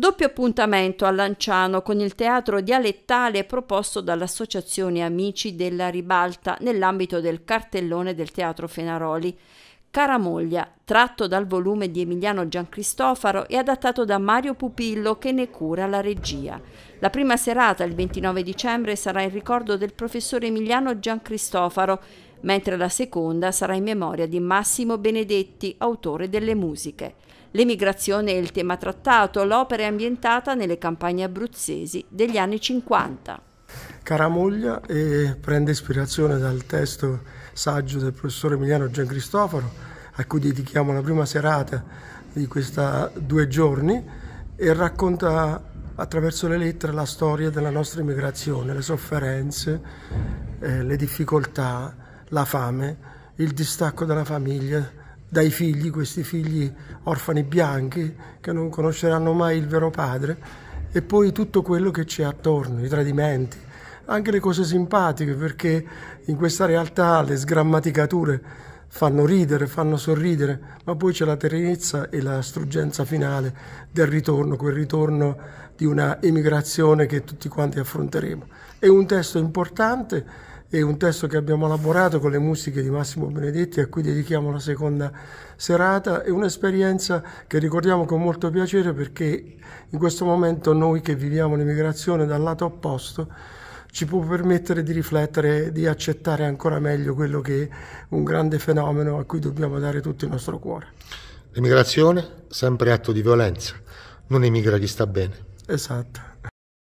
Doppio appuntamento a Lanciano con il teatro dialettale proposto dall'Associazione Amici della Ribalta nell'ambito del cartellone del Teatro Fenaroli. Caramoglia, tratto dal volume di Emiliano Giancristofaro e adattato da Mario Pupillo che ne cura la regia. La prima serata, il 29 dicembre, sarà in ricordo del professore Emiliano Giancristofaro mentre la seconda sarà in memoria di Massimo Benedetti, autore delle musiche. L'emigrazione è il tema trattato, l'opera è ambientata nelle campagne abruzzesi degli anni 50. Caramuglia e prende ispirazione dal testo saggio del professore Emiliano Gian Cristoforo, a cui dedichiamo la prima serata di questi due giorni, e racconta attraverso le lettere la storia della nostra immigrazione, le sofferenze, eh, le difficoltà, la fame, il distacco dalla famiglia, dai figli, questi figli orfani bianchi che non conosceranno mai il vero padre, e poi tutto quello che c'è attorno, i tradimenti, anche le cose simpatiche, perché in questa realtà le sgrammaticature fanno ridere, fanno sorridere, ma poi c'è la terenezza e la struggenza finale del ritorno, quel ritorno di una emigrazione che tutti quanti affronteremo. È un testo importante, è un testo che abbiamo elaborato con le musiche di Massimo Benedetti a cui dedichiamo la seconda serata, è un'esperienza che ricordiamo con molto piacere perché in questo momento noi che viviamo l'emigrazione dal lato opposto ci può permettere di riflettere, e di accettare ancora meglio quello che è un grande fenomeno a cui dobbiamo dare tutto il nostro cuore. L'emigrazione, sempre atto di violenza, non emigra chi sta bene. Esatto.